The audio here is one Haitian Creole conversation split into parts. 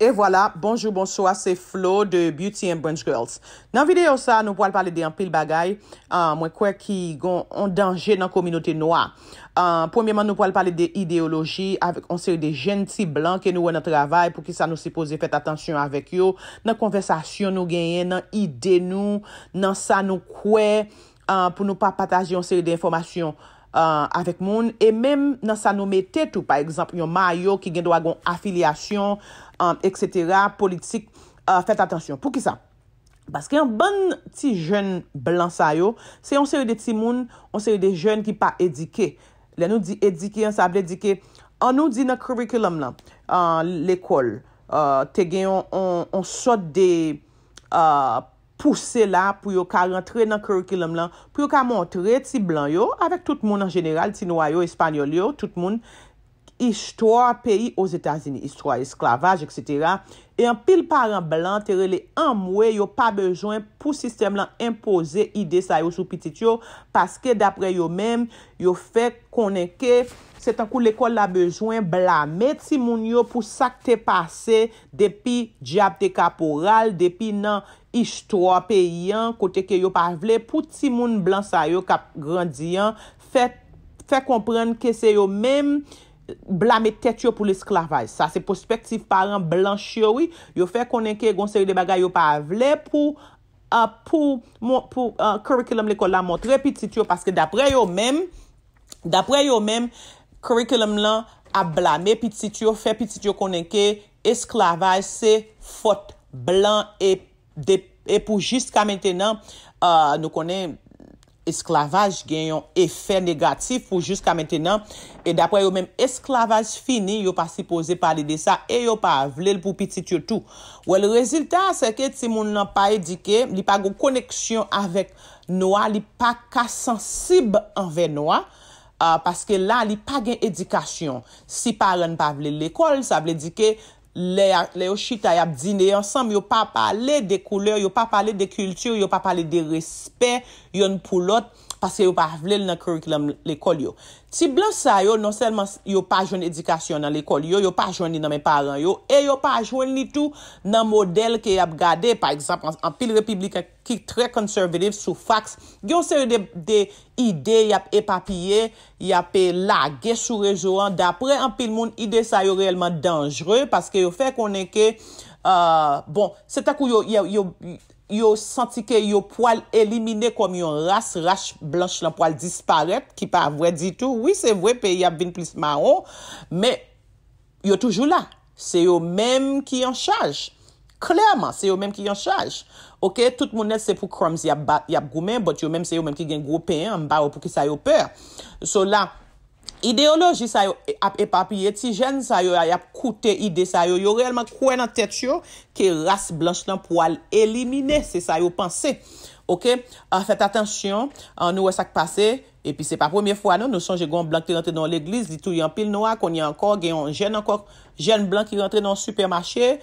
Et voilà, bonjour, bonsoir, c'est Flo de Beauty and Branch Girls. Nan videyo sa, nou po al pale de yon pil bagay, mwen kwe ki yon on danje nan kominote noua. Premyeman, nou po al pale de ideologi avik on seri de jenti blan ke nou wè nan travay pou ki sa nou si pose fèt atansyon avèk yo. Nan konvesasyon nou genyen, nan ide nou, nan sa nou kwe euh, pou nou pa pataj yon seri de informasyon. Euh, avèk moun, e mèm nan sa nou metè tou, par exemple, yon ma yo ki gen do agon afiliasyon, etc., euh, politik, euh, fèt atensyon. Pou ki sa? Baske yon bon ti jen blan sa yo, se yon se yon de ti moun, yon se yon de jen ki pa edike. Le nou di edike, an sa aple edike, an nou di nan kurikulum lan, l'ekol, te gen yon sot de... pou se la, pou yo ka rentre nan kurikulum lan, pou yo ka montre ti blan yo, avek tout moun an general, ti nouay yo, espanyol yo, tout moun, istwa peyi o Zetazini, istwa esklavaj, etc. E an pil par an blan, te rele an mwe, yo pa bejwen pou sistem lan impose ide sa yo sou pitit yo, paske dapre yo men, yo fe konenke... se tankou l'ekol la bejwen blame ti moun yo pou sakte pase depi diapte kaporal, depi nan istwa pe yon kote ke yo pa vle pou ti moun blan sa yo kap grandiyan fe komprende ke se yo men blame tet yo pou l'esklavaj. Sa se perspektif paran blan chewi yo fe konenke gonseri de bagay yo pa vle pou curriculum l'ekol la montre repitit yo paske dapre yo men dapre yo men Curriculum lan a blame pitit yo, fe pitit yo konen ke esklavaj se fot blan e pou jiska mentenen euh, nou konen esklavaj genyon efè negatif pou jiska mentenen. E dapre yo men esklavaj fini, yo pa si pose palide sa e yo pa avlel pou pitit yo tou. Ou e le rezultat se ke ti moun nan pa edike li pa goun koneksyon avèk noua, li pa ka sensib anve noua. Ah, paske la li pa gen edikasyon. Si paren pa vle l'ekol, sa vle dike le yo chita yap dine yon sam, yo pa pale de kouleur, yo pa pale de kultur, yo pa pale de respet, yon pou lote. Paske yo pa avlel nan kuriklam l'ekol yo. Ti blan sa yo, non selman yo pa jwen edikasyon nan l'ekol yo, yo pa jwen ni nan men paran yo, e yo pa jwen ni tou nan model ki ap gade, pa ekzap, an pil republika ki tre konservatif sou fax, yo se yo de ide yap epapye, yap e lage sou rejouan, dapre an pil moun ide sa yo reyelman dangere, paske yo fe konen ke, euh, bon, se takou yo... yo senti ke yo poal elimine kom yon rase, rase blanche lan poal disparet, ki pa avwè ditou, wè se vwè pe yap vin plis maron, mè, yo toujou la, se yo mèm ki yon chaj, klèrman, se yo mèm ki yon chaj, ok, tout mounel se pou kroms yap goumen, bot yo mèm se yo mèm ki gen goupen, mba wè pou ki sa yo pèr, so la, Ideoloji sa yo ap epapye ti jen, sa yo ay ap koute ide, sa yo yo realman kwen an tèt yo ke rase blans lan pou al elimine, se sa yo panse. Ok, an fèt atensyon, an nou wè sak pase, epi se pa premier fwa nou, nou sonje gwen blan ki rentre nan l'eglise, di tou yon pil noak, on yon jen blan ki rentre nan supermachè,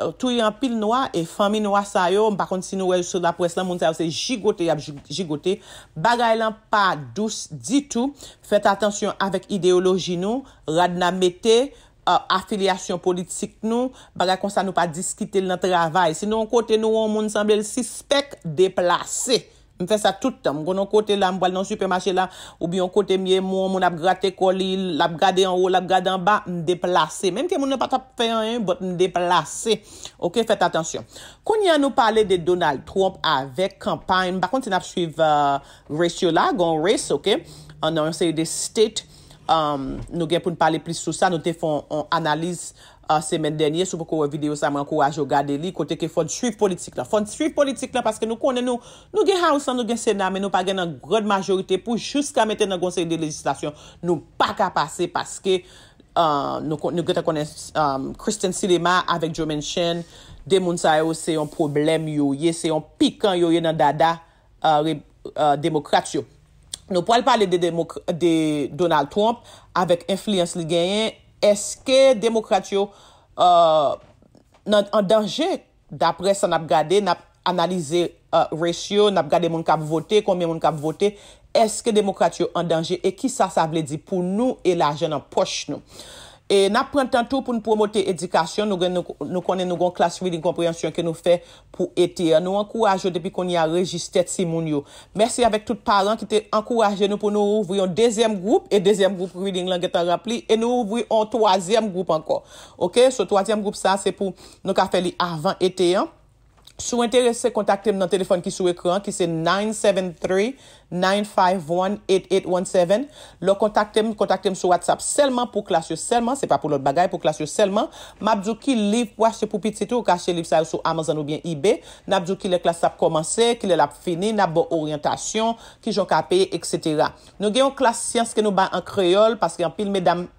Euh, Tou yon pil nou a, e fami nou a sayo, bakon si nou wey sou la pres lan, moun sa yon se jigote, bagay lan pa douz ditou, fet atensyon avek ideoloji nou, radnamete, euh, afilyasyon politik nou, bagay konsa nou pa diskite l nan travay, sinon kote nou woun moun sanble l sispek deplase. Mwen fè sa tout tam, mwen konon kote la, mwen bal nan supermachè la, ou bi yon kote miye moun, mwen ap gate kolil, ap gade an ou, ap gade an ba, mwen deplase. Mwen mwen ap tap fè an yon, mwen deplase. Ok, fèt atensyon. Kon yon nou pale de Donald Trump avek kampanye, mwen bak konti nap suyv euh, ratio la, gon res, ok. Anan yon sey de state, um, nou gen pou n pale plis sou sa, nou te fon analize. semen denye sou pou kouwe video sa mwen kouwaj yo gade li kote ke fond suif politik la. Fond suif politik la paske nou konen nou gen ha ou san nou gen sena men nou pa gen nan grod majorite pou jouska meten nan gonseri de legislasyon. Nou pa ka pase paske euh, nou gen ta konen Kristen euh, Silema avèk Joe Manchin demoun sa yo se yon problem yo ye se yon pikan yo ye nan dada euh, demokrats yo. Nou pou al pale de Donald Trump avèk influence li genyen. Euh, nan an danje dapre sa nap gade, nap analize euh, ratio, nap gade moun kap vote, kome moun kap vote, eske demokrat yo an danje, e ki sa sa vle di pou nou e la jen an poch nou. E nan pren tan tou pou nou promote edikasyon, nou konen nou gon klas reading komprensyon ke nou fe pou ET1. Nou ankouraje depi kon y a rejistet simon yo. Mersi avek tout paran ki te ankouraje nou pou nou rouvri yon dezem group, e dezem group reading lang etan rapli, e nou rouvri yon toazem group anko. Ok, so toazem group sa se pou nou ka fe li avan ET1. Sou enterese kontakte m nan telefon ki sou ekran ki se 973- 9-5-1-8-8-1-7. Lo kontakte m, kontakte m sou WhatsApp selman pou klas yo selman. Se pa pou lout bagay pou klas yo selman. Mabdou ki live, wache pou piti tout ou kache live sa yo sou Amazon ou bien eBay. Mabdou ki le klas sa ap komanse, ki le la ap fini, nabbo oryantasyon, ki jon ka apeye, etc. Nou gen yon klas siyans ke nou ba an kreyol, paske yon pil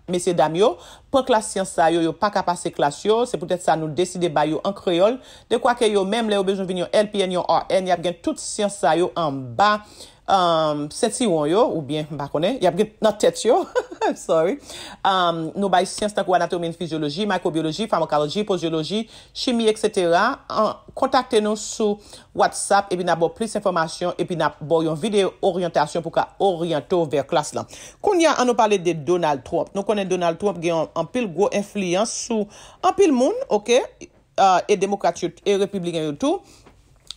mesye dam yo. Pon klas siyans sa yo, yo pa kapase klas yo. Se pou tete sa nou deside ba yo an kreyol. De kwa ke yo mem le yo bejoun vinyo LPN, yo RN, yap gen tout siyans sa yo an ba kreyol. Um, Setsi yon yo, ou bien, mba konen, yap gen not tet yo, I'm sorry, um, nou bay siens tak wana to men fizyoloji, mikrobioloji, farmakoloji, posyoloji, chimi, etc. Kontakte nou sou WhatsApp, epi nap bo plis informasyon, epi nap bo yon vide oryantasyon pou ka oryanto ver klas lan. Koun ya an nou pale de Donald Trump, nou konen Donald Trump gen an pil go enfliyan sou an pil moun, ok, e demokrat yon, e republikan yon tou,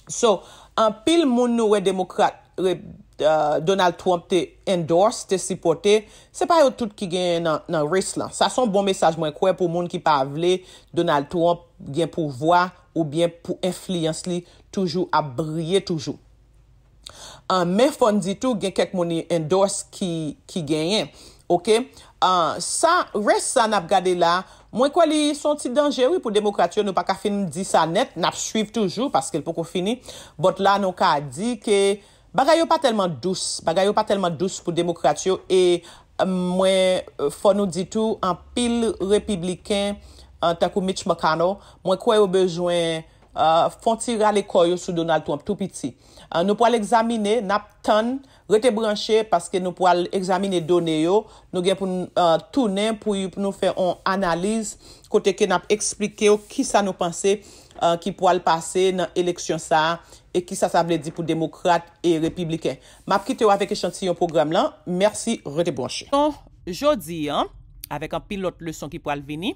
so, an pil moun nou e demokrat, e Euh, Donald Trump te endorse, te supporte, se pa yo tout ki gen nan race lan. Sa son bon mesaj mwen kwen pou moun ki pa avle Donald Trump gen pou vwa ou bien pou influence li toujou ap brye toujou. An men fon di tou gen kek mouni endorse ki gen ok. Sa res sa nap gade la, mwen kwa li son ti dengeri pou demokrature nou pa ka fin di sa net, nap suiv toujou paske l pou kon fini. Bot la nou ka di ke Bagay yo pa telman dous, bagay yo pa telman dous pou demokrat yo, e euh, mwen euh, fon nou ditou an pil republiken euh, takou Mitch McConnell, mwen kwe yo bejwen fon tira le koy yo sou Donald Trump, tou piti. Nou pou al examine, nap ton, rete branche, paske nou pou al examine doney yo, nou gen pou tounen pou nou fe an analize, kote ke nap explike yo ki sa nou panse, ki pou al pase nan eleksyon sa e ki sa sable di pou demokrate e republiken. Ma prite ou avek echant si yon program lan, mersi, rete bonche. Nan le son jodi an, avek an pilot le son ki pou al vini,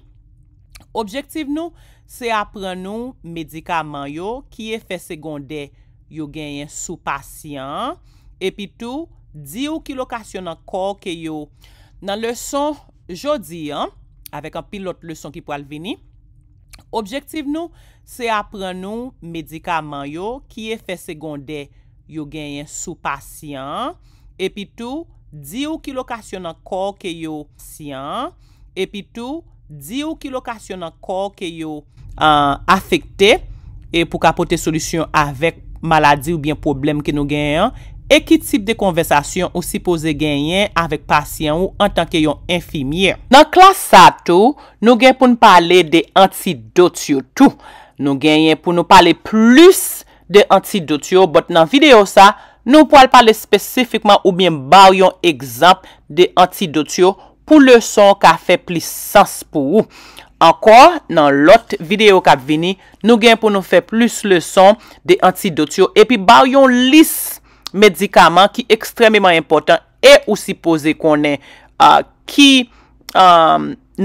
objektiv nou, se apren nou medikaman yo, ki e fe segonde yo gen sou pasyen, epi tou, di ou ki lo kasyon an kor ke yo. Nan le son jodi an, avek an pilot le son ki pou al vini, Objektiv nou se apren nou medikaman yo ki e fe segonde yo genyen sou pasyen, epi tou di ou ki lokasyon an kor ke yo syen, epi tou di ou ki lokasyon an kor ke yo afekte, e pou kapote solusyon avek maladi ou bien problem ki nou genyen. e ki tip de konversasyon ou si pose genyen avek pasyen ou an tanke yon infimiye. Nan klasa tou, nou gen pou nou pale de antidotio tou. Nou genyen pou nou pale plus de antidotio, bot nan video sa, nou pou al pale spesifikman ou bien ba yon ekzamp de antidotio pou lison ka fe plis sens pou ou. Anko, nan lot video ka vini, nou gen pou nou fe plus lison de antidotio epi ba yon lis... Medikaman ki ekstrememan impotant e ou si pose konen ki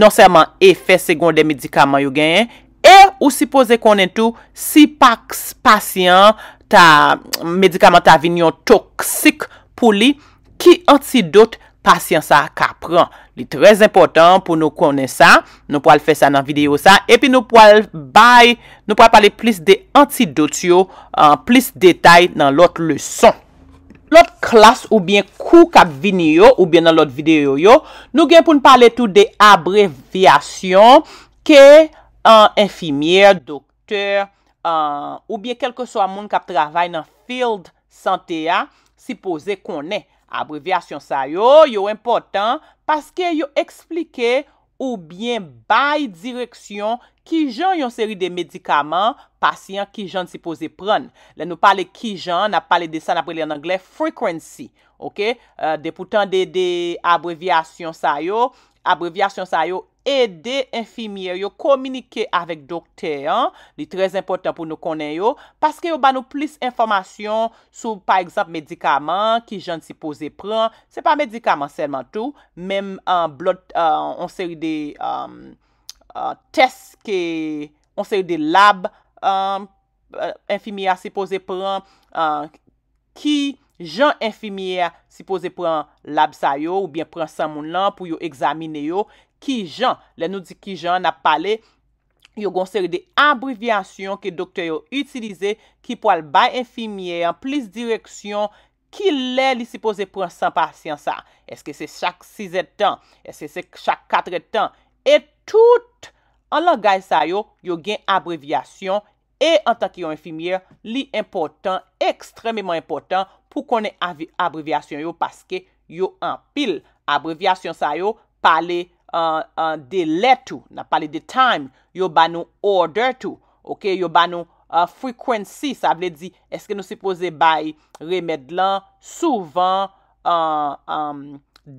non serman efek segon de medikaman yo genye. E ou si pose konen tou si pa kspasyan ta medikaman ta vinyon toksik pou li ki antidote pasyan sa ka pran. Li trez impotant pou nou konen sa, nou pou al fe sa nan video sa e pi nou pou al bay, nou pou al pale plis de antidote yo an plis detay nan lot le son. Lòt klas ou bien kou kap vini yo ou bien nan lòt videyo yo, nou gen pou n'pale tout de abreviasyon ke an euh, enfimièr, doktèr, euh, ou bien kelke so an moun kap travay nan field sante ya, si pose konen. Abreviasyon sa yo, yo important, paske yo eksplike ou bien bay direksyon Kijan yon seri de medikaman, pasyen, kijan si posey pran. La nou pale kijan, na pale de san apre li an angle, Frequency, ok? Euh, de pou tan de de abreviasyon sa yo, abreviasyon sa yo, ede, infimiye, yo, komunike avèk doktey, li trez impotant pou nou konen yo, paske yo ban nou plis informasyon sou, pa ekzamp, medikaman, kijan si posey pran, se pa medikaman selman tou, mem blot yon euh, seri de... Euh, Euh, test ke konser de lab euh, euh, infimiye se pose pre ki jan infimiye se pose pre lab sa yo ou bien pre san moun lan pou yo examine yo, ki jan le nou di ki jan na pale yo konser de abrivyasyon ke doktor yo utilize ki po al bay infimiye an plis direksyon ki le li se pose pre san pasyen sa, eske se chak 6 etan, eske se chak 4 etan, et Tout an langaj sa yo, yo gen abrevyasyon. E an tan ki yo enfimye, li important, ekstrememan important pou konen abrevyasyon yo paske yo an pil. Abrevyasyon sa yo, pale de letou, na pale de time. Yo banou order tou, yo banou uh, frequency. Sa vle di, eske nou se pose bay remedlan, souvan,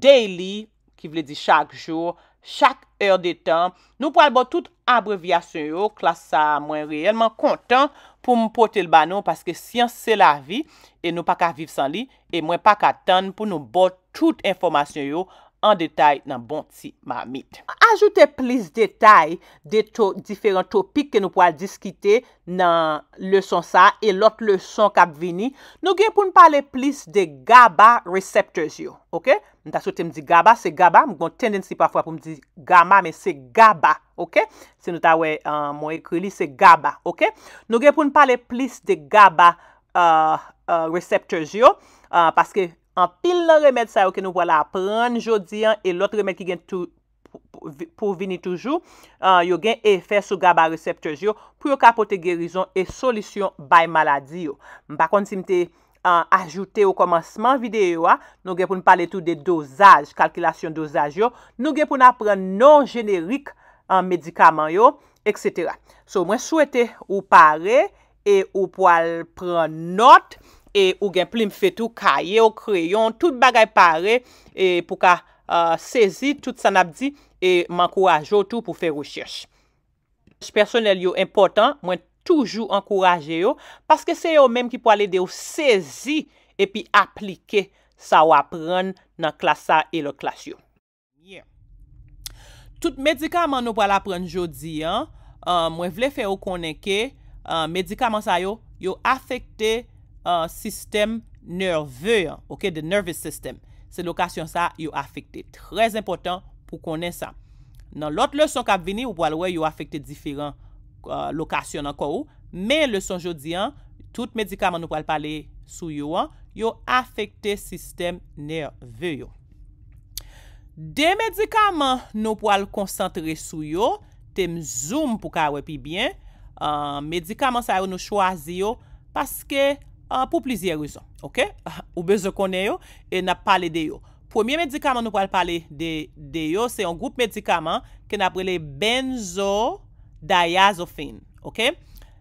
daily, ki vle di chak joun. Chak er de tan, nou pou al bot tout abrevyasyon yo klas sa mwen reyelman kontan pou mwen pote l banon paske siyon se la vi, e nou pa ka viv san li, e mwen pa ka tan pou nou bot tout informasyon yo an detay nan bon ti mamit. Ajoute plis detay de diferent topik ke nou pou al diskite nan le son sa e lot le son kap vini, nou gen pou mwen pale plis de GABA receptors yo, ok? Nta sote mdi gaba, se gaba, mgon tendensi pa fwa pou mdi gama, men se gaba, ok? Se nou ta we euh, mwen ekri li, se gaba, ok? Nou gen pou n pale plis de gaba euh, euh, receptors yo, paske an pil remèd sa yo ke nou wala apren jodi an, e lot remèd ki gen pou vini toujou, yo gen efè sou gaba receptors yo, pou yo kapote gerizon e solisyon bay maladi yo. Mba konti si mte... an ajoute ou komanseman videyo a, ah. nou gen pou nou pale tout de dosaj, kalkilasyon dosaj yo, nou gen pou nou apren non-jenerik an medikaman yo, etc. So, mwen souwete ou pare, e ou pou al pren not, e ou gen plim fetou kaye ou kreyon, tout bagay pare, e pou ka euh, sezi tout sanabdi, e mankou ajo tout pou fe rou chers. J personel yo important, mwen touk, Toujou ankoraje yo, paske se yo menm ki pou ale de yo sezi e pi aplike sa ou apren nan klasa e lo klas yo. Tout medikaman nou pou ale apren jodi, euh, mwen vle fe ou konen ke, euh, medikaman sa yo, yo afekte euh, sistem nerve, ok, the nervous system. Se lokasyon sa, yo afekte. Trez impotant pou konen sa. Nan lot lèson kap vini, ou pou ale we yo afekte diferent. lokasyon anko ou. Men, le son jodi an, tout medikaman nou po al pale sou yo an, yo afekte sistem nerve yo. De medikaman nou po al konsantre sou yo, te mzoum pou kawepi bien, euh, medikaman sa yo euh, nou chwazi yo paske pou plizye rizon. Ou bezo konen yo e nap pale de yo. Premier medikaman nou po al pale de yo se yon goup medikaman ke naprele benzo... Diazofen, ok?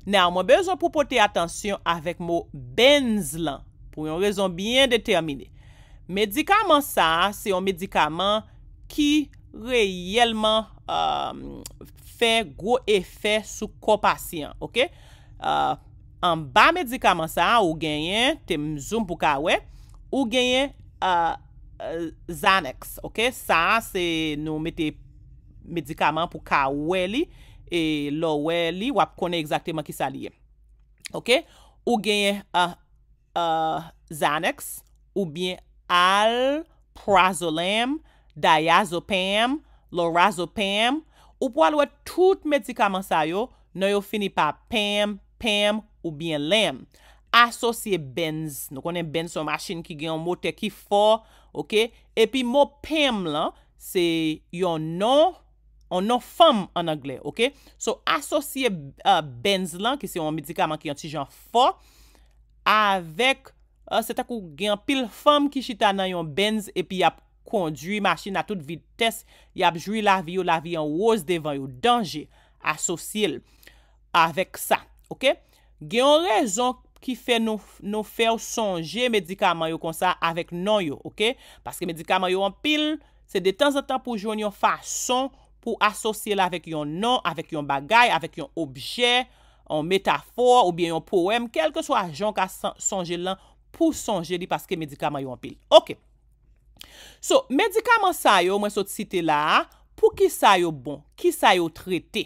Nou, mwen bezon pou pote atensyon avèk mwen benz lan pou yon rezon byen detemine. Medikaman sa, se yon medikaman ki reyelman um, fè gwo efè sou ko pasyen, ok? Uh, an ba medikaman sa, ou genyen temzoun pou kawè, ou genyen uh, Xanax, ok? Sa, se nou metè medikaman pou kawè li, E lo we li wap konen egzakteman ki sa li ye. Ok. Ou genye zanex. Ou bien al, prazolem, dayazopem, lorazopem. Ou po alwe tout medikaman sa yo. No yo fini pa pem, pem ou bien lem. Aso se benz. No konen benz o masin ki genye o mote ki fo. Ok. E pi mo pem la se yon no. On nou fèm an anglè, ok? So, asosye euh, benz lan, ki se yon medikaman ki yon tijan fò, avèk, se takou gen pil fèm ki chita nan yon benz, epi ap kondri machin a tout vitès, ap jwi lavi yo lavi yon wòz devan yo, danje asosye lè, avèk sa, ok? Gen yon rezon ki fè nou fè ou sonje medikaman yo konsa avèk nan yo, ok? Paske medikaman yo an pil, se de tanzan tan pou joun yon fà sonj, pou asosye la vek yon nan, vek yon bagay, vek yon obje, yon metafor, ou bien yon poem, kelke so ajon ka sonje lan, pou sonje li, paske medikaman yon pil. Ok. So, medikaman sa yo, mwen sot site la, pou ki sa yo bon, ki sa yo trete.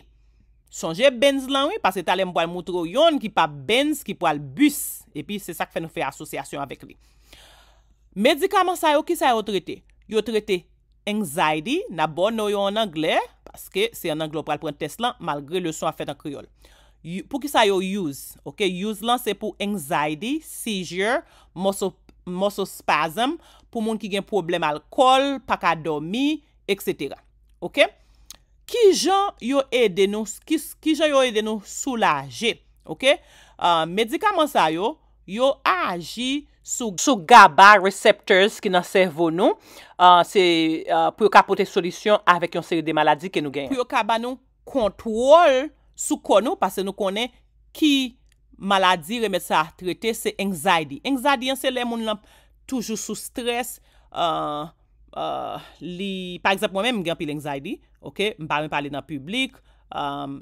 Sonje benz lan, wè, paske talen mwen moutro yon, ki pa benz, ki pa lbus, epi se sak fe nou fe asosye asyon avek li. Medikaman sa yo, ki sa yo trete? Yo trete, Anxiety, nabon nou yo an angle, paske se an anglo pral pou an test lan, malgre le son a fet an kriol. Pou ki sa yo use? Use lan se pou anxiety, seizure, muscle spasm, pou moun ki gen problem alkol, pakadomi, etc. Ok? Ki jan yo e de nou? Ki jan yo e de nou? Soulage. Ok? Euh, medikaman sa yo, yo aji, Sou gaba, receptors ki nan servon nou, ah, ah, pou yo kapote solisyon avèk yon seri de maladi ke nou gen. Pou yo kaba nou kontrol sou kon nou, pase nou konen ki maladi remè sa trete, se enzaydi. Enzaydi anse lè moun lèm toujou sou stres. Ah, par exemple, mwen mè mgen pi l'enzaydi. Mpa mwen pale nan publik,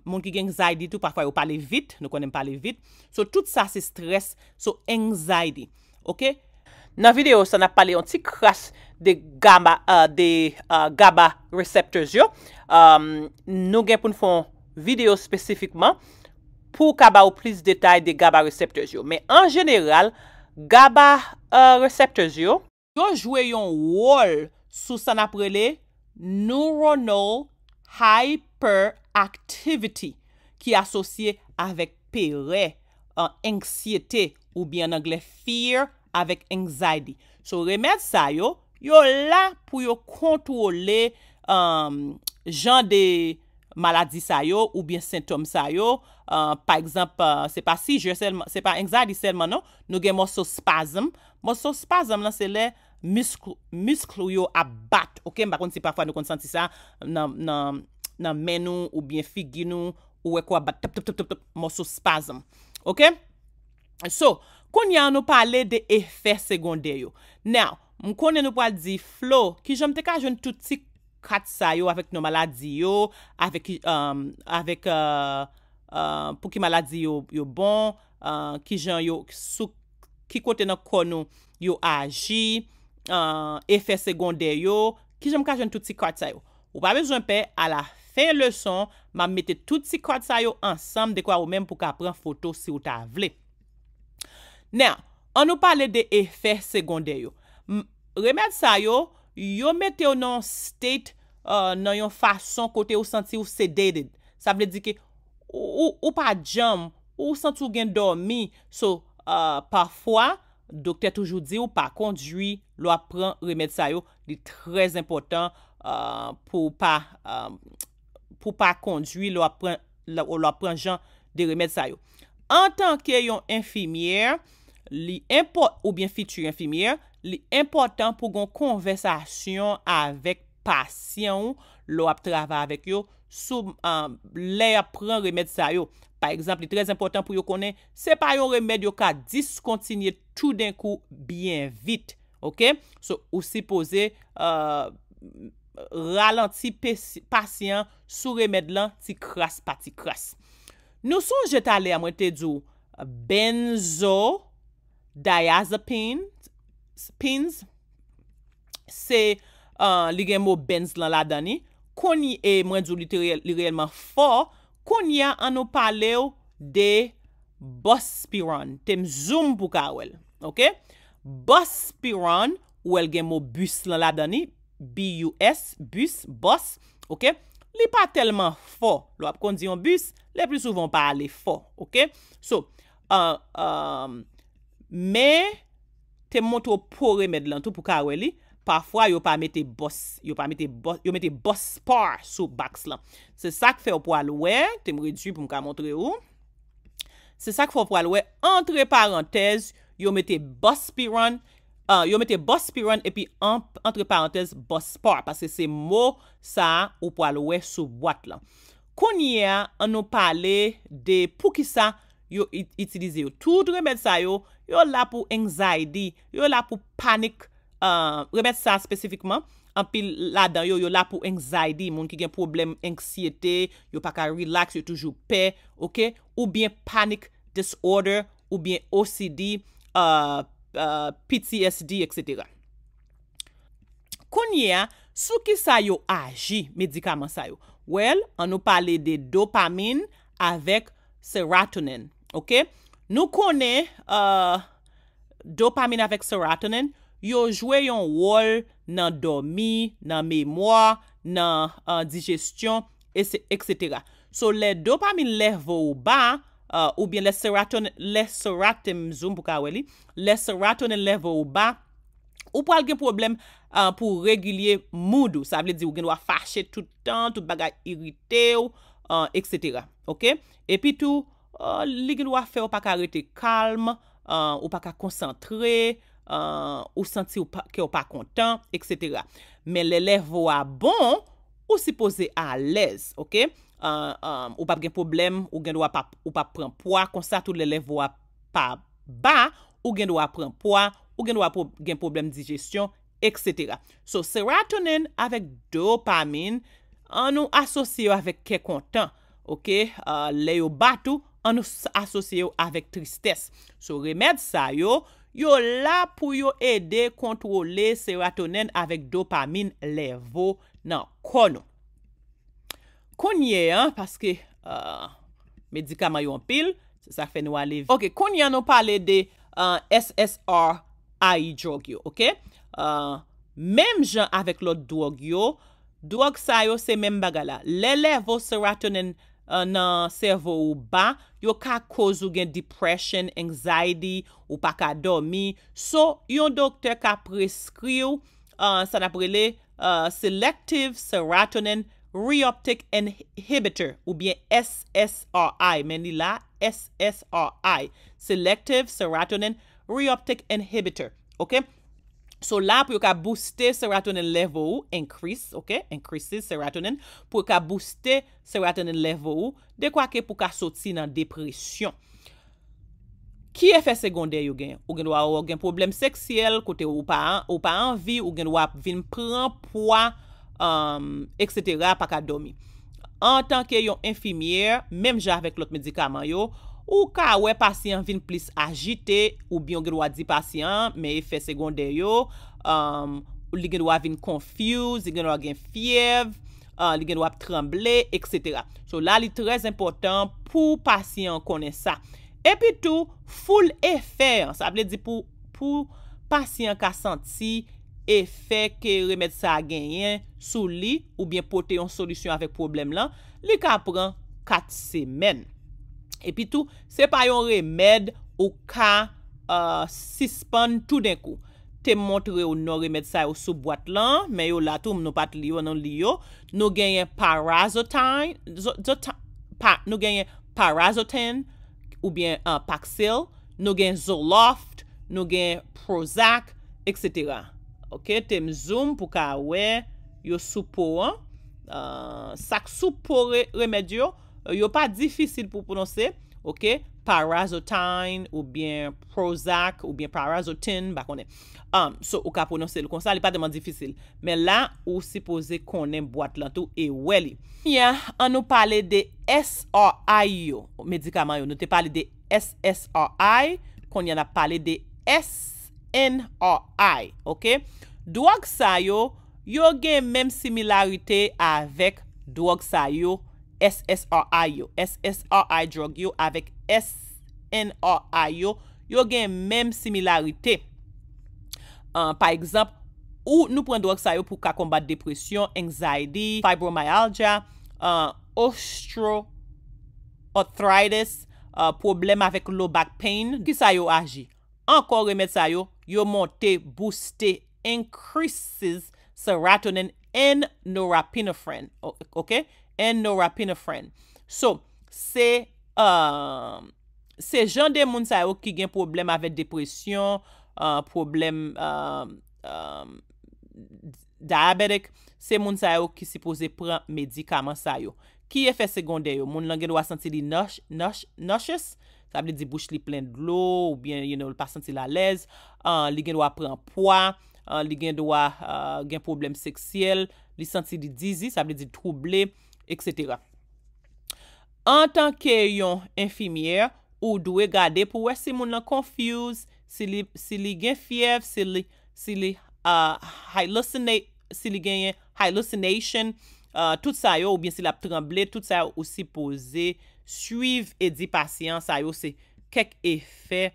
moun ki gen enzaydi tou, pakwa yo pale vit, nou konen pale vit. So tout sa se stres, so enzaydi. Ok, nan video sa na pale yon ti kras de uh, uh, GABA receptors yo. Um, nou gen pou nou fon video spesifikman pou kaba ou plis detay de GABA receptors yo. Men en general, GABA uh, receptors yo, yo jwe yon wol sou sa na prele neuronal hyperactivity ki asosye avek perey. Anksiyete ou bien angle fear Avèk anksaydi So remèd sa yo Yo la pou yo kontwole um, Jan de Maladi sa yo ou bien sintom sa yo uh, Par exemple uh, Se pa si je selman Se pa anksaydi selman no Nou gen moso spasm Moso spasm la se le Misklo yo abat Ok mbakon se pa fwa nou konsanti sa Nan men nou ou bien figi nou Ou ekwa abat Moso spasm Ok? So, konye an nou pale de efe segonde yo. Now, mkone nou pale di flow, ki jom te kaje an touti katsa yo avik nou maladi yo, avik um, uh, uh, pou ki maladi yo bon, uh, ki jom yo sou, ki kote nan kono yo aji, efe segonde yo, ki jom kaje an touti katsa yo. Ou pa bezon pe ala fiye. fe yon leson, ma mette tout si kwa sa yo ansam dekwa ou men pou ka pran foto si ou ta vle. Nè, an nou pale de efè segonde yo. Remèd sa yo, yo mette euh, ou nan state nan yon fason kote ou santi ou sè deded. Sa vle di ke ou pa jam, ou santi ou gen dormi. So, euh, pafwa, doktè toujou di ou pa kondjwi lwa pran remèd sa yo di trez impotant euh, pou pa... pou pa kondwi lò apren jan de remèd sa yo. En tanke yon enfimier, li import, ou bien fitur enfimier, li important pou gon konversasyon avèk pasyon lò ap travè avèk yo, sou lè apren remèd sa yo. Par exemple, li trez important pou yo konen, se pa yon remèd yo ka diskontinye tout den kou byen vit, ok? So, ou si pose, ou si pose, Ralan ti pasyen, sou remed lan, ti kras pa ti kras. Nou son jeta le a mwen te djou benzo diazepin. Pins. Se euh, li genmou benz lan la dani. Koni e mwen djou li te li relman fo. Koni an nou pale ou de bospiron. Tem zoom pou ka wèl. Bospiron ou el genmou bus lan la dani. B-U-S, bus, boss, ok? Li pa telman fo, lo ap kon diyon bus, li ap souvan pa li fo, ok? So, uh, um, me te mwoto pou remèd lan tou pou ka wè li, pafwa yo pa mwete boss, yo mwete boss par sou baks lan. Se sak fe ou pou alwè, te mwè disi pou mka mwotre ou, se sak fe ou pou alwè, entre parantez, yo mwete boss pi ran, Ah, yo mette Bospiron epi entre parantez Bospor. Pase se mo sa ou po alowe sou vwat la. Konye, an nou pale de pou ki sa yo itilize yo. Tout remet sa yo, yo la pou anxiety, yo la pou panik. Ah, remet sa spesifikman, an pi la dan yo, yo la pou anxiety. Moun ki gen problem anksiyete, yo pa ka relax, yo toujou pe. Ou bien panic disorder, ou bien OCD, panik. Ah, Euh, PTSD, etc. Konye, sou ki sa yo aji medikaman sa yo? Well, an nou pale de dopamin avek serotonin. Nou kone euh, dopamin avek serotonin, yo jwe yon wol nan domi, nan memwa, nan euh, digestyon, etc. So, le dopamin leve ou ba, Ah, ou bien lè sè raton lè sè raten mzoum pou ka wè li. Lè sè raton lè vò ou ba. Ou pou al gen problem ah, pou regilye moudou. Sa vle di ou gen wè fache toutan, tout bagay iritè ou, ah, etc. Ok? E pi tou, li gen wè fè ou pa ka rete kalm, ou pa ka konsantre, ou senti ki ou pa kontan, etc. Men lè lè vò a bon, ou si pose a lèz. Ok? ou pa pgen problem, ou gen do a pa pren poa, konsa tout le levwa pa ba, ou gen do a pren poa, ou gen do a gen problem digestyon, etc. So serotonin avek dopamin an nou asosye yo avek ke kontan, ok? Le yo batou, an nou asosye yo avek tristes. So remèd sa yo, yo la pou yo ede kontrole serotonin avek dopamin levwo nan konon. Kounye an, paske euh, medikama yo an pil, se sa fe nou aliv. Ok, kounye an nou pale de euh, SSRI drug yo, ok? Euh, mem jan avek lot drug yo, drug sa yo se mem bagala. Lele vo serotonin nan servo ou ba, yo ka kozu gen depression, anxiety, ou pa ka domi. So, yon doktor ka preskri yo, san aprele, selective serotonin. Reoptic Inhibitor Ou byen SSRI Men li la SSRI Selective Serotonin Reoptic Inhibitor Ok So la pou yo ka booste serotonin level ou Increase ok Increase serotonin pou yo ka booste Serotonin level ou Dekwa ke pou ka soti nan depresyon Ki efe segonde yo gen Ou gen wap wap gen problem seksyel Kote ou pa anvi Ou gen wap vin pran pwa Um, eksetera, pa ka domi En tanke yon infimier Mem jan vek lot medikaman yo Ou ka we pasyen vin plis agite Ou byon genwa di pasyen Me efè segonde yo um, Ou li genwa vin confuse Li genwa gen fiev uh, Li genwa tremble, eksetera So la li trez important Pou pasyen konen sa E pi tou, foul efè Sa vle di pou pasyen Ka santi E fe ke remèd sa genyen sou li ou bien pote yon solisyon avek problem lan, li ka pran kat semen. E pi tou, se pa yon remèd ou ka sispan tout denkou. Te montre ou non remèd sa yo sou boat lan, men yo la toum nou pat li yo nan li yo. Nou genyen Parazotan ou bien Paxil, nou genyen Zoloft, nou genyen Prozac, etc., Ok, te mzoum pou ka we yo soupo an, ah, sak soupo remedi yo, euh, yo pa difisil pou pou non se, ok, parazotine ou bien prozac ou bien parazotin, bako ne. Um, so, ou ka pou non se, lou kon sa li pa deman difisil, men la ou si pose konen mboat lan tou e we li. Ya, an nou pale de S-R-I yo, medikaman yo, nou te pale de S-S-R-I, kon yana pale de S. N-R-I, ok? Drog sa yo, yo gen menm similarite avek Drog sa yo, S-S-R-I yo. S-S-R-I drog yo avek S-N-R-I yo. Yo gen menm similarite. Par exemple, ou nou pren drog sa yo pou ka kombat depresyon, Anxiety, fibromyalgia, Ostro, arthritis, Problem avek low back pain, Ki sa yo aji? Ankor remèd sa yo, yo monte, booste, increases serotonin en norapinefren. Ok? En norapinefren. So, um, se jan de moun sa yo ki gen problem avè depresyon, uh, problem um, um, diabetik, se moun sa yo ki se pose pren medikaman sa yo. Ki efe segonde yo? Moun langen wasanti di nosh, nosh, noshes? sa vle di bouch li plen glou, ou bien yon ou li pa senti la lez, euh, li gen do a pren poa, euh, li gen do a euh, gen problem seksyel, li senti di dizi, sa vle di trouble, etc. En tanke yon enfimiè, ou dwe gade pou wè si moun lan konfuse, si li gen fiev, si li gen yon hallucination, tout sa yo ou bien si la tremble, tout sa yo ou si pose, Suiv e di pasyant sa yo se kek efè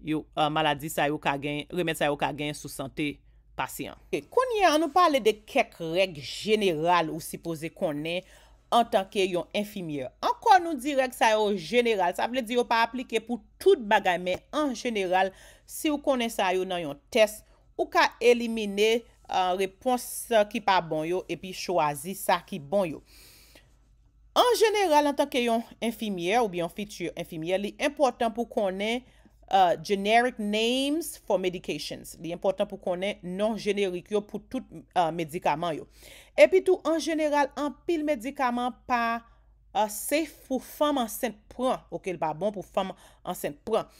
yo maladi sa yo ka gen, remèd sa yo ka gen sou santè pasyant. Konye an nou pale de kek reg jeneral ou si pose konen an tanke yon enfimye. Ankon nou di reg sa yo jeneral, sa vle di yo pa aplike pou tout bagaymen an jeneral si ou konen sa yo nan yon test ou ka elimine euh, repons ki pa bon yo epi chwazi sa ki bon yo. An jeneral, an tanke yon infimier ou bi yon fitur infimier, li importan pou konen euh, generic names for medications. Li importan pou konen non-generic yo pou tout euh, medikaman yo. E pi tou an jeneral, an pil medikaman pa euh, se pou fam ansen pran. Ok, li ba bon pou fam ansen pran.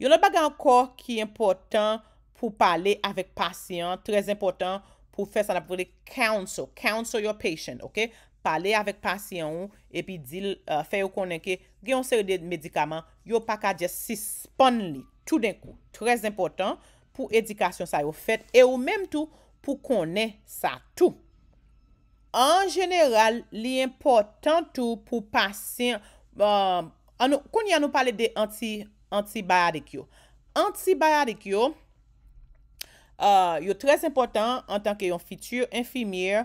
Yo la baga ankor ki importan pou pale avik pasyant, trez importan pou fe san aprele counsel. Counsel your patient, ok? pale avèk pasyen ou, epi dil euh, fè yon konen ke, gen yon seri de medikaman, yon pakadje si spon li, tout den kou, tres importan pou edikasyon sa yon fet, e yon menm tou pou konen sa tou. An jeneral, li importan tou pou pasyen, euh, kon yon nou pale de anti-barikyo. Anti-barikyo, euh, yon tres importan, an tanke yon fitur, infimir,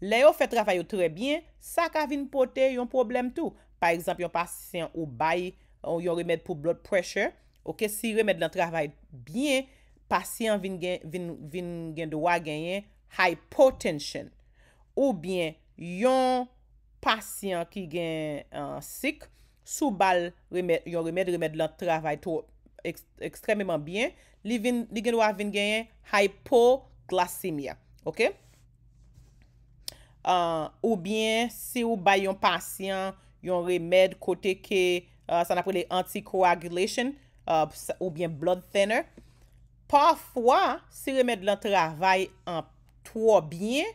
Le yo fe travay yo trebyen, sa ka vin pote yon problem tou Par exemple, yon pasyen ou bay yon remèd pou blood pressure Si remèd lan travay bien, pasyen vin gen do a genyen hypotension Ou bien, yon pasyen ki gen euh, syk, sou bal yon remèd, remèd lan travay tou ekstremèman bien Li gen do a vin genyen hypoglasemia Euh, ou bien, si ou bay yon pasyon, yon remèd kote ke, euh, san aprele anti-coagulation, euh, ou bien blood thinner. Parfwa, si remèd lan travay an toa bien,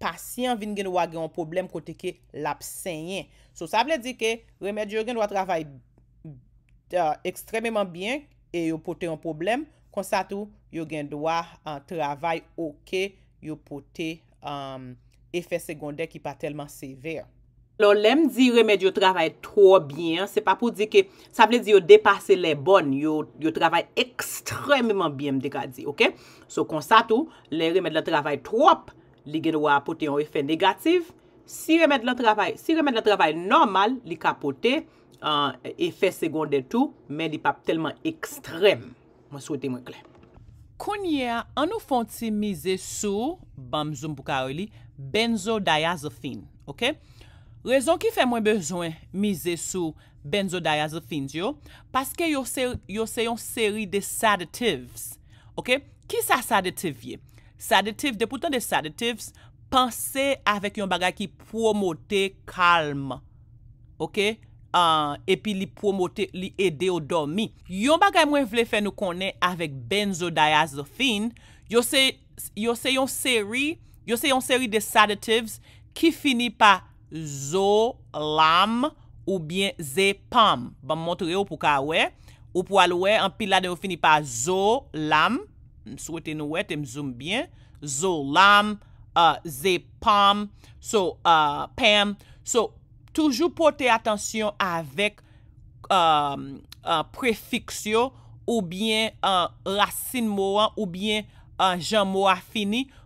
pasyon vin gen wage yon problem kote ke lap senyen. So, sa ple di ke, remèd yo gen wage travay ekstrememan bien, e yo pote yon problem, konsa tou, yo gen wage travay oke yo pote... efè sekondè ki pa telman sever. Lò, lèm di remèd yo travè tro bien, se pa pou di ke sa ble di yo depase lè bon, yo travè ekstremèman bien mdekadi, ok? So, konsatou, lè remèd la travè trop, li gen wapote yon efè negatif. Si remèd la travè, si remèd la travè normal, li kapote efè euh, sekondè tou, men di pa telman ekstrem. Mwen souwete mwen kle. Kounyea, an nou fonti mize sou bam zoom pou kaoli, benzodiazephin, ok? Rezon ki fè mwen bezwen mize sou benzodiazephin yo, paske yo se yon seri de sadatives, ok? Ki sa sadative ye? Sadative, depoutan de sadatives, panse avèk yon bagay ki promote kalm, ok? Ah, epi li promote, li ede yo domi. Yon bagay mwen vle fè nou konen avèk benzodiazephin, yo se yon seri Yo se yon seri de sadatives ki fini pa zo, lam ou bien ze, pam. Ba m montre yo pou ka we. Ou pou al we, an pilade yo fini pa zo, lam. M souwete nou we, te m zoom bien. Zo, lam, ze, pam. So, pam. So, toujou pote atensyon avek prefiksyo ou bien rassin mou an ou bien jan mou an fini.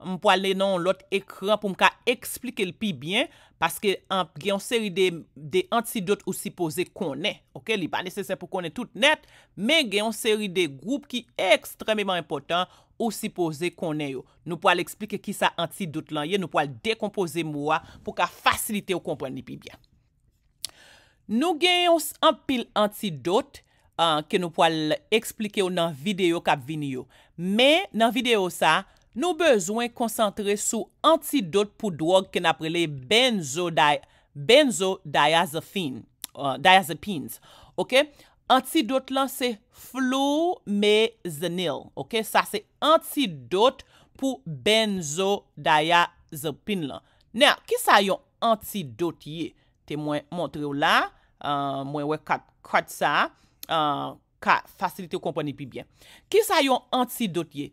Mwen pou alè nan lòt ekran pou mka eksplike l'pi byen paske gen yon seri de antidote ou sipoze konè. Ok, li pa nesesen pou konè tout net, men gen yon seri de groupe ki ekstremèman impotant ou sipoze konè yo. Nou pou alè eksplike ki sa antidote lan ye, nou pou alè dekompose mwa pou ka fasilite ou kompren li pi byen. Nou gen yon anpil antidote ke nou pou alè eksplike yo nan videyo kap vini yo. Men nan videyo sa, Nou bezwen konsantre sou antidote pou drog ke naprele benzodiazepine. Euh, antidote lan se flou me zanil. Sa se antidote pou benzodiazepine lan. Nè, ki sa yon antidote ye? Te mwen montre ou la, euh, mwen we kat sa, euh, ka fasilite ou komponi pi byen. Ki sa yon antidote ye?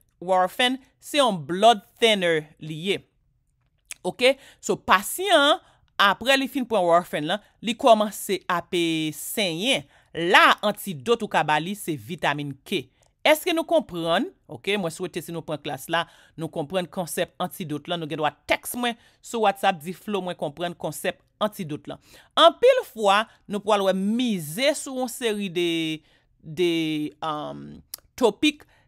Warfen, se yon blood thinner li ye. Ok, so pasyen, apre li fin pou an warfen lan, li koman se api senyen. La antidote ou kabali, se vitamin K. Eske nou kompran, ok, mwen souwete se nou pran klas la, nou kompran konsep antidote lan, nou genwa teks mwen, sou WhatsApp, di flow mwen kompran konsep antidote lan. An pil fwa, nou pou alwe mize sou an seri de, de, um, topik,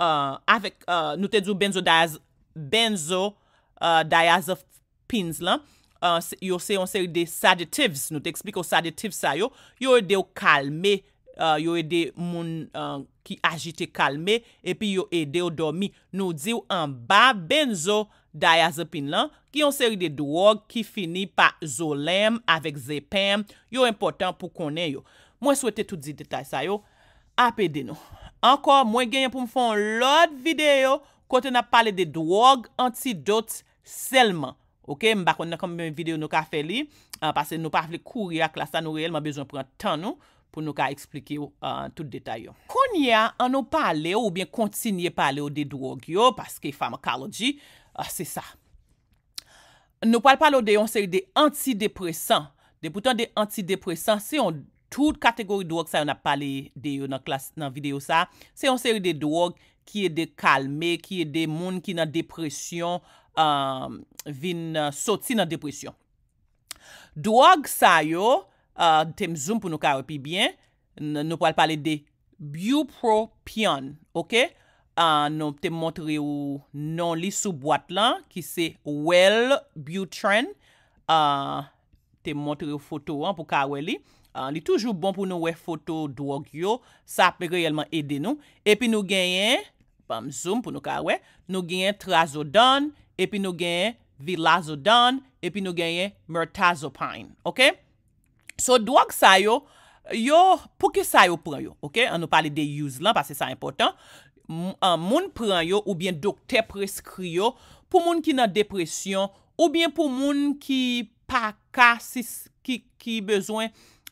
Euh, avèk euh, nou te djou benzo benzo euh, diazopin lan yo se yon seri de sadetivs nou te ekspliko sadetivs sa yo yo e de yo kalme yo e de moun ki agite kalme epi yo e de yo domi nou diyo an ba benzo diazopin lan ki yon seri de dwog ki fini pa zolem avèk zepem yo important pou konen yo mwen souwete tout di detay sa yo apè deno Ankon, mwen genyen pou mfon lot videyo konten ap pale de drog, antidote, selman. Ok, mbakon nan kombe mwen videyo nou ka fe li, anpase ah, nou pa fle kouri ak la sa nou reyelman bezon pren tan nou, pou nou ka eksplike yo an ah, tout detay yo. Konye an nou pale yo ou bien kontinye pale yo de drog yo, paske pharmacology, ah, se sa. Nou pal pale yo de yon se yon de antidepressant, de boutan de antidepressant se yon, Tout kategori drog sa yo na pale de yo nan video sa, se yon seri de drog ki e de kalme, ki e de moun ki nan depresyon, vin sotsi nan depresyon. Drog sa yo, tem zoom pou nou kawe pi bien, nou pale pale de bupropion, ok? Nou te montre ou non li sou boat lan, ki se Wellbutrin, te montre ou foto an pou kawe li. Ah, li toujou bon pou nou we foto drug yo. Sa pe reyelman ede nou. Epi nou genyen, pam zoom pou nou ka we, nou genyen trazodon, epi nou genyen vilazodon, epi nou genyen mirtazopine. Ok? So drug sa yo, yo pou ki sa yo pran yo? Ok? An nou pali de use lan, pase sa important. Moun pran yo ou bien dokter preskri yo pou moun ki nan depresyon ou bien pou moun ki pakasis, ki bezwen...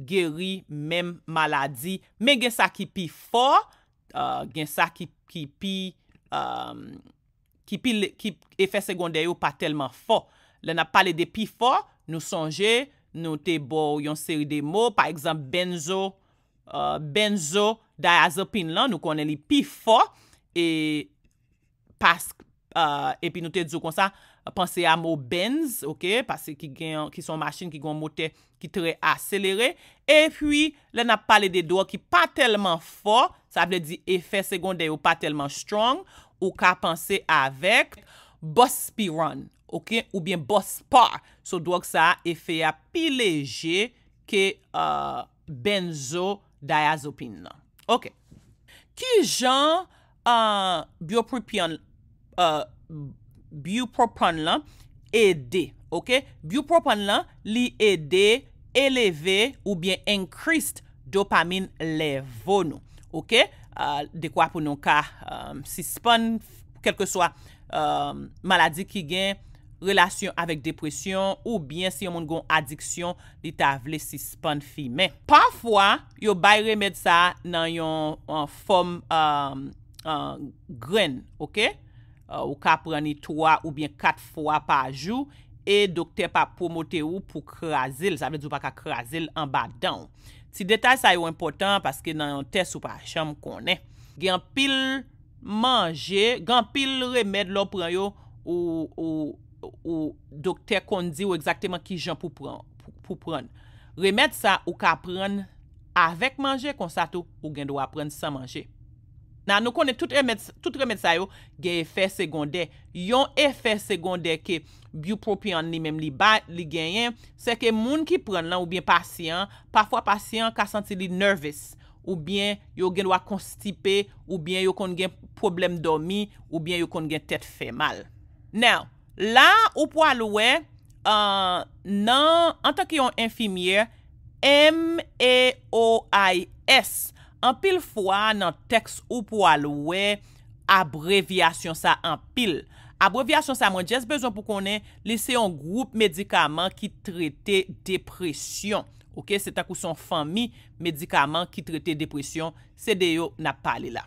Geri mem maladi, me gen sa ki pi fo, uh, gen sa ki pi um, efek sekonde yo pa telman fo. Le na pale de pi fo, nou sonje, nou te bo yon seri de mo, pa ekzamp Benzo, uh, Benzo, Dayazopin lan, nou konen li pi fo, e uh, pi nou te dzou konsa. Pense a mou benz, ok? Pase ki son machin ki gwen motè ki tre aselere. E pwi, lè na pale de doa ki pa telman fò. Sa aple di efè sekondè ou pa telman strong. Ou ka pense avèk. Bospiron, ok? Ou bien bospar. So, doa ki sa efè ya pi leje ke euh, benzo diazopin nan. Ok. Ki jan euh, biopripion lè? Euh, biopropan lan ede, okey? Biopropan lan li ede, eleve ou bien enkrist dopamin levo nou, okey? Ah, de kwa pou nou ka si spon, kelke swa maladi ki gen relasyon avek depresyon ou bien si yon moun goun adiksyon li ta vle si spon fi men. Parfwa, yo bay remed sa nan yon fom um, gren, okey? Euh, ou ka preni 3 ou bien 4 fwa pa jou E dokter pa promote ou pou krasil Sa vè djou pa ka krasil an ba dan Ti detay sa yo impotant Paske nan yon test ou pa chanm konen Gen pil manje Gen pil remèd lo pren yo Ou dokter kon di ou Eksakteman ki jan pou pren Remèd sa ou ka pren Avèk manje konsato Ou gen do apren san manje Nan nou konen tout remèd sa yo gen efèr segondè. Yon efèr segondè ke biopropion li mèm li genyen, se ke moun ki pren lan ou bien pasyen, pafwa pasyen ka senti li nervis, ou bien yo gen wak konstipe, ou bien yo kon gen problem domi, ou bien yo kon gen tèt fè mal. Nan, la ou po alowe, euh, nan, an tak yon enfimye, M-E-O-I-S, An pil fwa nan teks ou pou alowe, abrevyasyon sa an pil. Abrevyasyon sa mwen jes bezon pou konen lese yon group medikaman ki trete depresyon. Ok, se tak ou son fami medikaman ki trete depresyon, se deyo nan pale la.